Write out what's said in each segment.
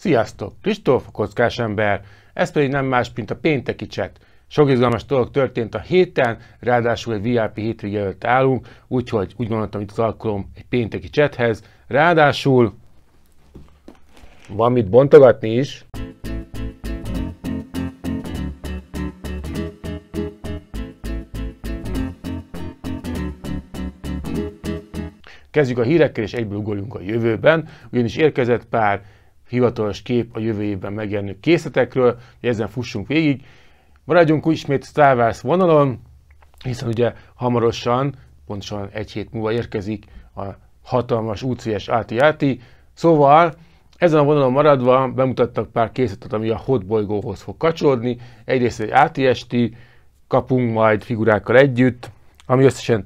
Sziasztok! Kristóf a kockás ember, ez pedig nem más, mint a pénteki cset. Sok izgalmas dolog történt a héten, ráadásul egy VIP hétvége előtt állunk, úgyhogy úgy gondoltam, itt az alkalom egy pénteki csethez. Ráadásul van mit bontogatni is. Kezdjük a hírekkel, és egyből ugorjunk a jövőben, ugyanis érkezett pár hivatalos kép a jövő évben megjelenő készletekről, hogy ezen fussunk végig. Maradjunk úgy ismét Star Wars vonalon, hiszen ugye hamarosan, pontosan egy hét múlva érkezik a hatalmas UCS AT-AT, szóval ezen a vonalon maradva bemutattak pár készletet, ami a hot bolygóhoz fog kapcsolódni. Egyrészt egy ATST kapunk majd figurákkal együtt, ami összesen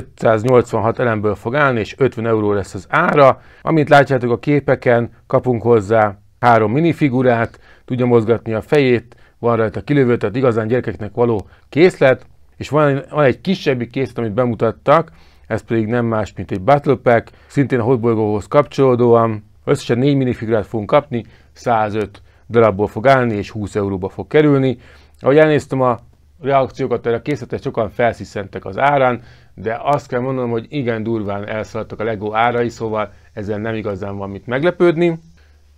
586 elemből fog állni, és 50 euró lesz az ára. Amint látjátok a képeken, kapunk hozzá három minifigurát, tudja mozgatni a fejét, van rajta kilövő, tehát igazán gyerekeknek való készlet, és van, van egy kisebbik készlet, amit bemutattak, ez pedig nem más, mint egy Battle Pack, szintén a hotbolygóhoz kapcsolódóan. Összesen 4 minifigurát fogunk kapni, 105 darabból fog állni, és 20 euróba fog kerülni. Ahogy elnéztem a reakciókat erre a készletet sokan felsziszentek az árán, de azt kell mondanom, hogy igen durván elszaladtak a LEGO árai, szóval ezzel nem igazán van mit meglepődni.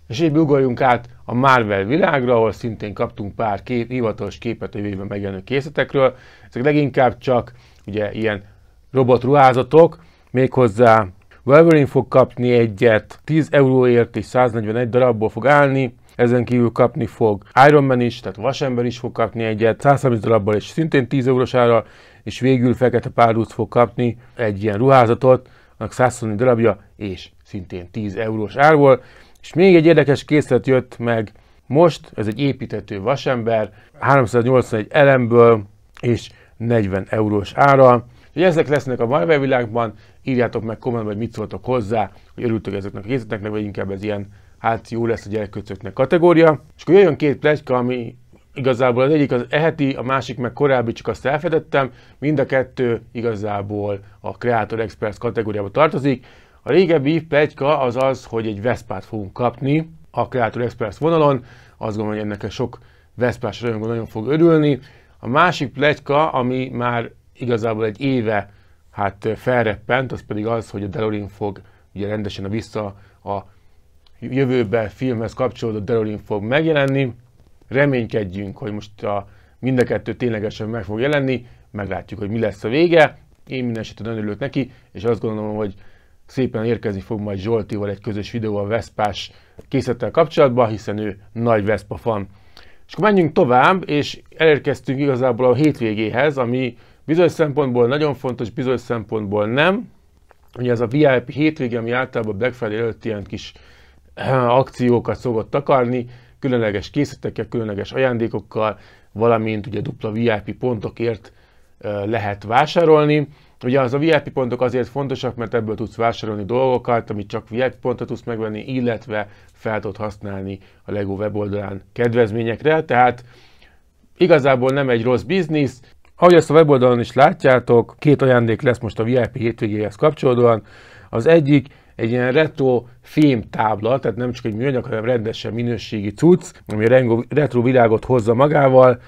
És így ugorjunk át a Marvel világra, ahol szintén kaptunk pár kép, hivatalos képet a jövőben megjelenő készletekről. Ezek leginkább csak ugye ilyen robotruházatok, méghozzá Wolverine fog kapni egyet, 10 euróért és 141 darabból fog állni, ezen kívül kapni fog Iron Man is, tehát Vasember is fog kapni egyet, 130 darabbal és szintén 10 eurós árral, és végül Fekete Párduc fog kapni egy ilyen ruházatot, annak 120 darabja, és szintén 10 eurós árból. És még egy érdekes készlet jött meg most, ez egy építető vasember, 381 elemből, és 40 eurós ára. Hogy ezek lesznek a Marvel világban, írjátok meg kommentben, hogy mit szóltok hozzá, hogy örültök ezeknek a készleteknek, vagy inkább ez ilyen hát jó lesz a gyerekköcöknek kategória. És akkor jöjjön két plegyka, ami igazából az egyik az eheti, a másik meg korábbi, csak azt elfedettem, mind a kettő igazából a Creator Express kategóriába tartozik. A régebbi plegyka az az, hogy egy Vespát fogunk kapni a Creator Express vonalon, azt gondolom, hogy ennek a sok Vespás rajongó nagyon fog örülni. A másik plegyka, ami már igazából egy éve hát felreppent, az pedig az, hogy a DeLorean fog ugye rendesen a vissza a jövőbe filmhez kapcsolódó DeLorean fog megjelenni reménykedjünk, hogy most a, mind a kettő ténylegesen meg fog jelenni, meglátjuk, hogy mi lesz a vége. Én minden esetben örülök neki, és azt gondolom, hogy szépen érkezni fog majd Zsoltival egy közös videó a Veszpás készlettel kapcsolatban, hiszen ő nagy Veszpa fan. És akkor menjünk tovább, és elérkeztünk igazából a hétvégéhez, ami bizonyos szempontból nagyon fontos, bizonyos szempontból nem. Ugye ez a VIP hétvége, ami általában Black Friday előtt ilyen kis eh, akciókat szokott takarni, különleges készletekkel, különleges ajándékokkal, valamint ugye dupla VIP pontokért lehet vásárolni. Ugye az a VIP pontok azért fontosak, mert ebből tudsz vásárolni dolgokat, amit csak VIP pontra tudsz megvenni, illetve fel tudod használni a LEGO weboldalán kedvezményekre, tehát igazából nem egy rossz biznisz. Ahogy ezt a weboldalon is látjátok, két ajándék lesz most a VIP hétvégéhez kapcsolódóan. Az egyik egy ilyen retro tábla, tehát nem csak egy műanyag, hanem rendesen minőségi cucc, ami a retro világot hozza magával.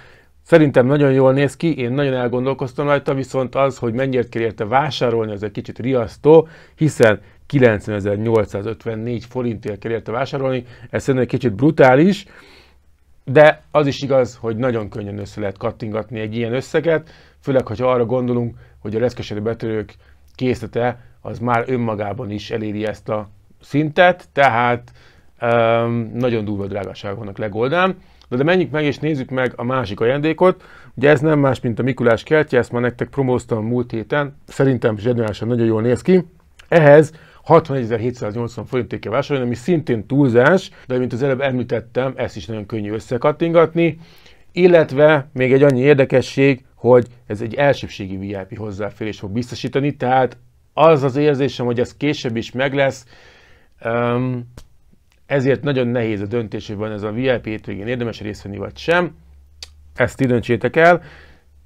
Szerintem nagyon jól néz ki, én nagyon elgondolkoztam rajta, viszont az, hogy mennyiért kell érte vásárolni, az egy kicsit riasztó, hiszen 90.854 forintért kell érte vásárolni, ez szerintem egy kicsit brutális, de az is igaz, hogy nagyon könnyen össze lehet kattingatni egy ilyen összeget, főleg, ha arra gondolunk, hogy a reszkesedő betörők készlete az már önmagában is eléri ezt a szintet, tehát um, nagyon durva drágaság vannak legoldán. De, de menjünk meg és nézzük meg a másik ajándékot. Ugye ez nem más, mint a Mikulás kertje, ezt már nektek promóztam múlt héten. Szerintem zseniálisan nagyon jól néz ki. Ehhez 61.780 forint kell vásárolni, ami szintén túlzás, de mint az előbb említettem, ezt is nagyon könnyű összekattingatni. Illetve még egy annyi érdekesség, hogy ez egy elsőbségi VIP hozzáférés fog biztosítani, tehát az az érzésem, hogy ez később is meg lesz. Um, ezért nagyon nehéz a döntés, hogy van ez a VIP hétvégén érdemes részt venni, vagy sem. Ezt időntsétek el.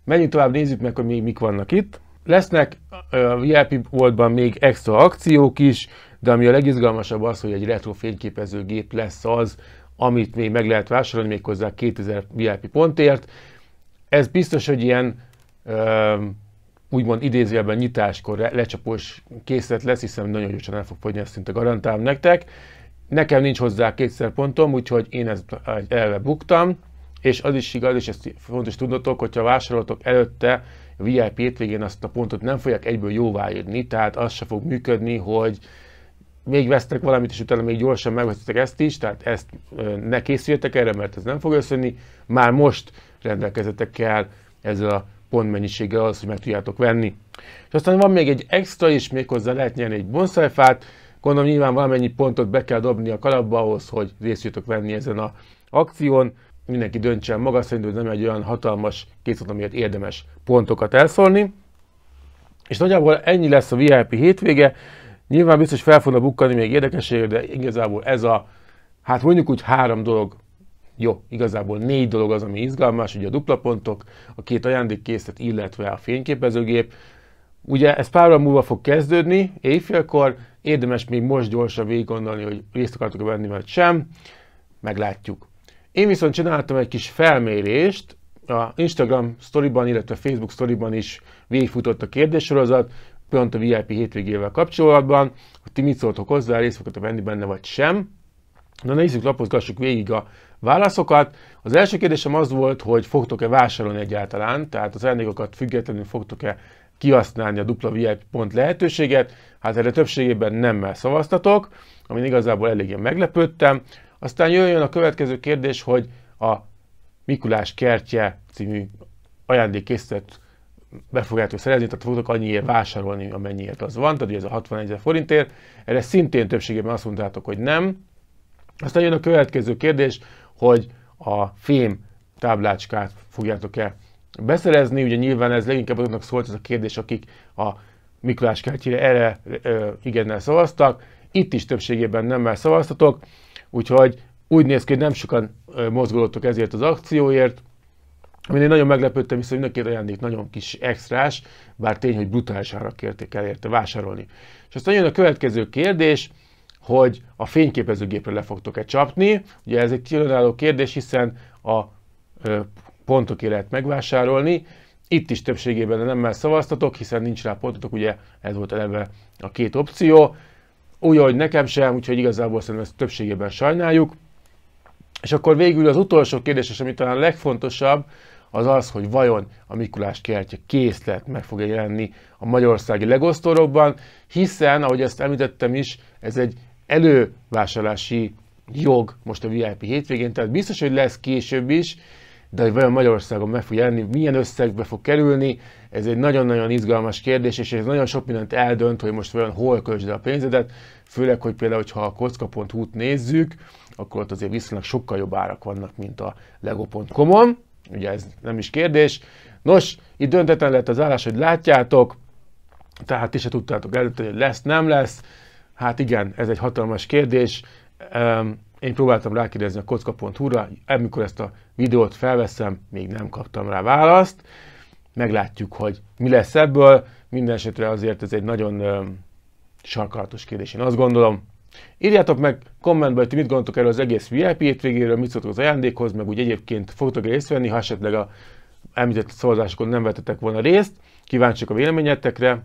Menjünk tovább, nézzük meg, hogy még mik vannak itt. Lesznek a VIP voltban még extra akciók is, de ami a legizgalmasabb az, hogy egy retro fényképezőgép lesz az, amit még meg lehet vásárolni, méghozzá 2000 VIP pontért. Ez biztos, hogy ilyen úgymond idézőjelben nyitáskor lecsapós készlet lesz, hiszen nagyon gyorsan el fog fogyni, ezt szinte garantálom nektek. Nekem nincs hozzá kétszer pontom, úgyhogy én ezt elve buktam, és az is igaz, és ezt fontos tudnotok, hogyha vásároltok előtte a VIP végén azt a pontot nem fogják egyből jönni, tehát az se fog működni, hogy még vesztek valamit, és utána még gyorsan megveszitek ezt is, tehát ezt ne készüljetek erre, mert ez nem fog összönni. Már most rendelkezetek kell ezzel a mennyisége az, hogy meg tudjátok venni. És aztán van még egy extra is, méghozzá lehet nyerni egy bonszájfát, gondolom nyilván valamennyi pontot be kell dobni a kalapba ahhoz, hogy részt venni ezen a akción. Mindenki döntse maga, hogy nem egy olyan hatalmas készlet, amiért érdemes pontokat elszólni. És nagyjából ennyi lesz a VIP hétvége. Nyilván biztos fel fognak bukkani még érdekességek, de igazából ez a, hát mondjuk úgy három dolog jó, igazából négy dolog az, ami izgalmas, ugye a dupla pontok, a két ajándékkészlet, illetve a fényképezőgép. Ugye ez pár múlva fog kezdődni, éjfélkor, érdemes még most gyorsan végig gondolni, hogy részt akartok -e venni vagy sem, meglátjuk. Én viszont csináltam egy kis felmérést, a Instagram storyban, illetve Facebook storyban is végigfutott a kérdéssorozat, pont a VIP hétvégével kapcsolatban, hogy ti mit szóltok hozzá, részt -e venni benne vagy sem. Na nézzük, lapozgassuk végig a válaszokat. Az első kérdésem az volt, hogy fogtok-e vásárolni egyáltalán, tehát az ajándékokat függetlenül fogtok-e kihasználni a dupla VIP pont lehetőséget. Hát erre többségében nemmel szavaztatok, amin igazából eléggé meglepődtem. Aztán jöjjön a következő kérdés, hogy a Mikulás kertje című ajándékkészített be fogjátok szerezni, tehát fogtok annyiért vásárolni, amennyiért az van, tehát ugye ez a 61 ezer forintért. Erre szintén többségében azt mondtátok, hogy nem. Aztán jön a következő kérdés, hogy a fém táblácskát fogjátok-e beszerezni. Ugye nyilván ez leginkább azoknak szólt ez a kérdés, akik a Mikulás kertjére erre ö, igennel szavaztak. Itt is többségében nemmel szavaztatok, úgyhogy úgy néz ki, hogy nem sokan mozgolódtok ezért az akcióért. én nagyon meglepődtem, hiszen mind a két ajándék nagyon kis extrás, bár tény, hogy brutális ára kérték el érte vásárolni. És aztán jön a következő kérdés, hogy a fényképezőgépre le fogtok-e csapni. Ugye ez egy különálló kérdés, hiszen a pontoké lehet megvásárolni. Itt is többségében már szavaztatok, hiszen nincs rá pontotok, ugye ez volt eleve a két opció. Úgy, ahogy nekem sem, úgyhogy igazából szerintem ezt többségében sajnáljuk. És akkor végül az utolsó kérdés, és ami talán legfontosabb, az az, hogy vajon a Mikulás kertje készlet meg fog jelenni a magyarországi legosztorokban, hiszen, ahogy ezt említettem is, ez egy elővásárlási jog most a VIP hétvégén, tehát biztos, hogy lesz később is, de hogy vajon Magyarországon meg fog jelenni, milyen összegbe fog kerülni, ez egy nagyon-nagyon izgalmas kérdés, és ez nagyon sok mindent eldönt, hogy most vajon hol költsd a pénzedet, főleg, hogy például, ha a kocka.hu-t nézzük, akkor ott azért viszonylag sokkal jobb árak vannak, mint a lego.com-on, ugye ez nem is kérdés. Nos, itt döntetlen lett az állás, hogy látjátok, tehát ti se tudtátok előtt, hogy lesz, nem lesz, Hát igen, ez egy hatalmas kérdés. Én próbáltam rákérdezni a kocka.hu-ra, amikor ezt a videót felveszem, még nem kaptam rá választ. Meglátjuk, hogy mi lesz ebből. Mindenesetre azért ez egy nagyon sarkalatos kérdés, én azt gondolom. Írjátok meg kommentbe, hogy ti mit gondoltok erről az egész VIP hétvégéről, mit szóltok az ajándékhoz, meg úgy egyébként fogtok részt venni, ha esetleg a említett szavazásokon nem vettetek volna részt. Kíváncsiak a véleményetekre.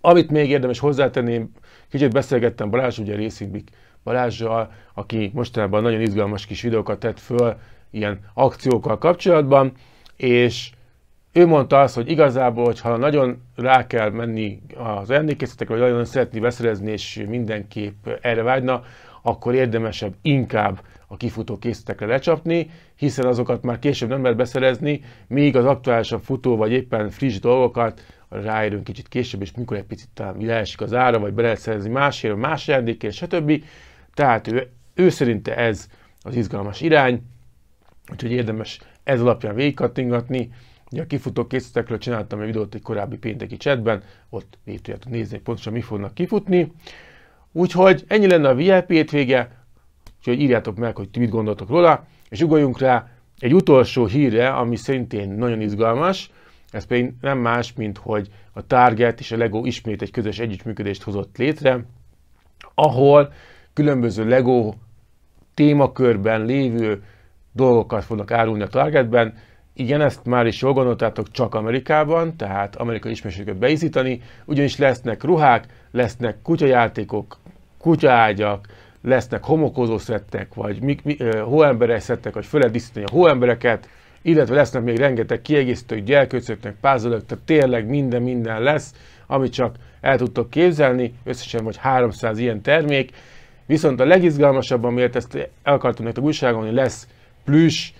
Amit még érdemes hozzátenni, Kicsit beszélgettem Balázs, ugye Részibik Balázsjal, aki mostanában nagyon izgalmas kis videókat tett föl ilyen akciókkal kapcsolatban, és ő mondta azt, hogy igazából, hogy ha nagyon rá kell menni az emlékészetekre, vagy nagyon szeretni beszerezni, és mindenképp erre vágyna, akkor érdemesebb inkább a kifutó készletekre lecsapni, hiszen azokat már később nem lehet beszerezni, míg az aktuálisabb futó vagy éppen friss dolgokat ráérünk kicsit később, és mikor egy picit talán leesik az ára, vagy be lehet szerezni másért, más rendékért, stb. Tehát ő, ő szerinte ez az izgalmas irány, úgyhogy érdemes ez alapján végigkattingatni. Ugye a kifutó készletekről csináltam egy videót egy korábbi pénteki chatben, ott végig tudjátok nézni, hogy pontosan mi fognak kifutni. Úgyhogy ennyi lenne a VIP étvége, úgyhogy írjátok meg, hogy mit gondoltok róla, és ugorjunk rá egy utolsó hírre, ami szintén nagyon izgalmas, ez pedig nem más, mint hogy a Target és a LEGO ismét egy közös együttműködést hozott létre, ahol különböző LEGO témakörben lévő dolgokat fognak árulni a Targetben. Igen, ezt már is jól gondoltátok, csak Amerikában, tehát amerikai ismerőséget beizítani, ugyanis lesznek ruhák, lesznek kutyajátékok, kutyaágyak, lesznek homokozó szettek, vagy mi, mi, eh, hóemberes szettek, vagy föl lehet a hóembereket, illetve lesznek még rengeteg kiegészítő, gyelkőcöknek, pázolok, tehát tényleg minden, minden lesz, amit csak el tudtok képzelni, összesen vagy 300 ilyen termék, viszont a legizgalmasabb, amiért ezt el akartam nektek újságolni, lesz plüss,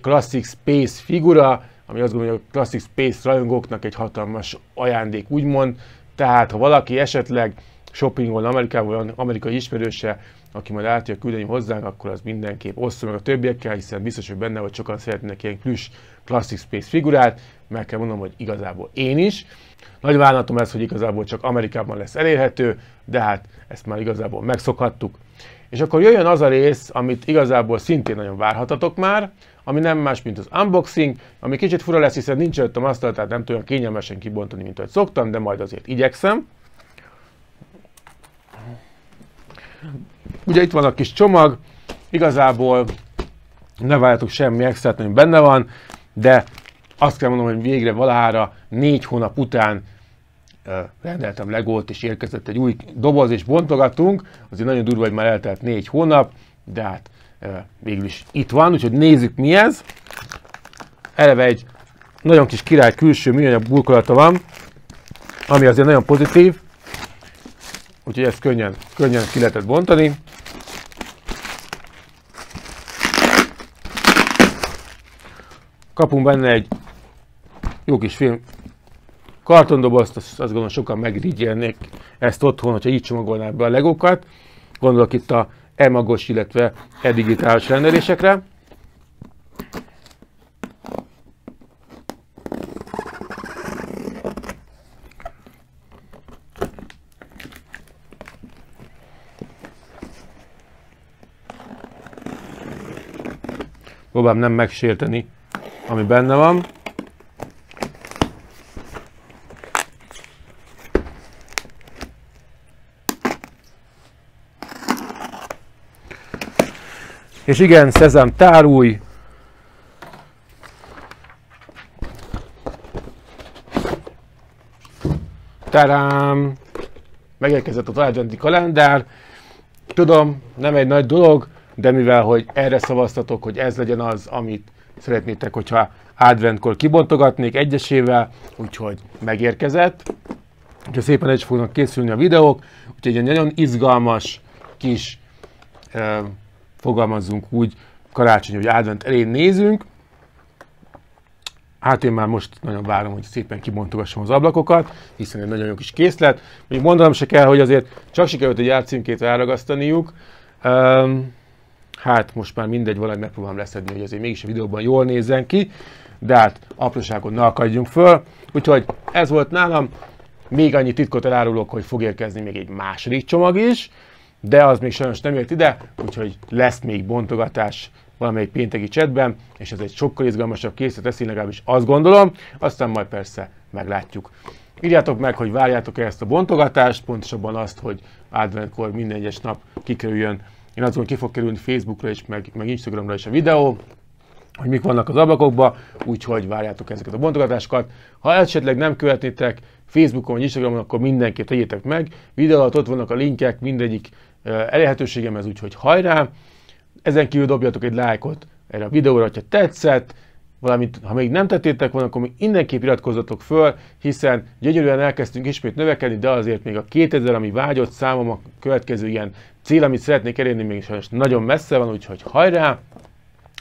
Classic Space figura, ami azt gondolom, hogy a Classic Space rajongóknak egy hatalmas ajándék, úgymond, tehát ha valaki esetleg shoppingolna Amerikában olyan amerikai ismerőse, aki majd át küldeni hozzánk, akkor az mindenképp osszon meg a többiekkel, hiszen biztos, hogy benne vagy sokan szeretnének ilyen plusz Classic Space figurát, meg kell mondanom, hogy igazából én is. Nagy vállalatom ez, hogy igazából csak Amerikában lesz elérhető, de hát ezt már igazából megszokhattuk. És akkor jöjjön az a rész, amit igazából szintén nagyon várhatatok már, ami nem más, mint az unboxing, ami kicsit fura lesz, hiszen nincs előttem asztal, tehát nem tudom kényelmesen kibontani, mint ahogy szoktam, de majd azért igyekszem. Ugye itt van a kis csomag, igazából ne váltok semmi extra, ami benne van, de azt kell mondom, hogy végre valahára négy hónap után rendeltem legót, és érkezett egy új doboz, és bontogatunk. Azért nagyon durva, hogy már eltelt négy hónap, de hát végül is itt van, úgyhogy nézzük mi ez. Eleve egy nagyon kis király külső műanyag burkolata van, ami azért nagyon pozitív. Úgyhogy ezt könnyen, könnyen ki lehetett bontani. Kapunk benne egy jó kis film kartondobozt, azt, azt gondolom sokan megrigyelnék ezt otthon, hogyha így csomagolnák be a legókat. Gondolok itt a emagos, illetve e-digitális rendelésekre. Próbálom nem megsérteni, ami benne van. És igen, szezám tárulj, Tadám! Megérkezett a Targendi kalendár. Tudom, nem egy nagy dolog, de mivel, hogy erre szavaztatok, hogy ez legyen az, amit szeretnétek, hogyha adventkor kibontogatnék egyesével, úgyhogy megérkezett. Úgyhogy szépen egy fognak készülni a videók, úgyhogy egy nagyon izgalmas kis, eh, fogalmazzunk úgy, karácsony hogy advent elén nézünk. Hát én már most nagyon várom, hogy szépen kibontogassam az ablakokat, hiszen egy nagyon jó kis készlet. Még mondanom se kell, hogy azért csak sikerült egy árcímkét elragasztaniuk. Um, hát most már mindegy, valami megpróbálom leszedni, hogy azért mégis a videóban jól nézzen ki, de hát apróságon ne akadjunk föl. Úgyhogy ez volt nálam, még annyi titkot elárulok, hogy fog érkezni még egy második csomag is, de az még sajnos nem jött ide, úgyhogy lesz még bontogatás valamelyik pénteki csetben, és ez egy sokkal izgalmasabb készlet lesz, én legalábbis azt gondolom, aztán majd persze meglátjuk. Írjátok meg, hogy várjátok -e ezt a bontogatást, pontosabban azt, hogy adventkor minden egyes nap kikerüljön én azt gondolom, ki fog kerülni Facebookra is, meg, meg Instagramra is a videó, hogy mik vannak az ablakokban, úgyhogy várjátok ezeket a bontogatásokat. Ha esetleg nem követnétek Facebookon vagy Instagramon, akkor mindenképp tegyétek meg. Videó alatt ott vannak a linkek, mindegyik ez, úgyhogy hajrá! Ezen kívül dobjatok egy lájkot erre a videóra, ha tetszett, valamint ha még nem tettétek volna, akkor mindenképp iratkozzatok föl, hiszen gyönyörűen elkezdtünk ismét növekedni, de azért még a 2000, ami vágyott számom, a következő ilyen cél, amit szeretnék elérni, még sajnos nagyon messze van, úgyhogy hajrá!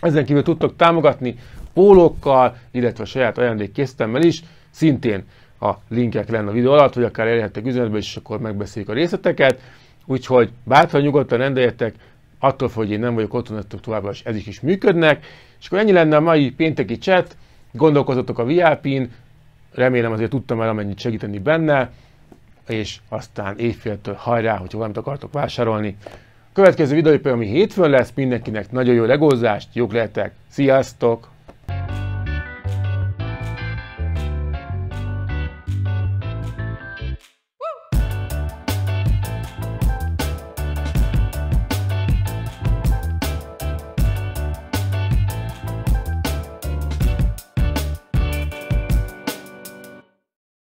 Ezen kívül tudtok támogatni pólókkal, illetve a saját ajándékkésztemmel is, szintén a linkek lenne a videó alatt, vagy akár elérhettek üzenetbe, és akkor megbeszéljük a részleteket. Úgyhogy bátran, nyugodtan rendeljetek, attól függ, hogy én nem vagyok otthon, ettől továbbra is ezek is működnek. És akkor ennyi lenne a mai pénteki chat, gondolkozatok a VIP-n, remélem azért tudtam el amennyit segíteni benne, és aztán évféltől hajrá, hogyha valamit akartok vásárolni. Következő videó, ami hétfőn lesz, mindenkinek nagyon jó legózást, jók lehetek, sziasztok!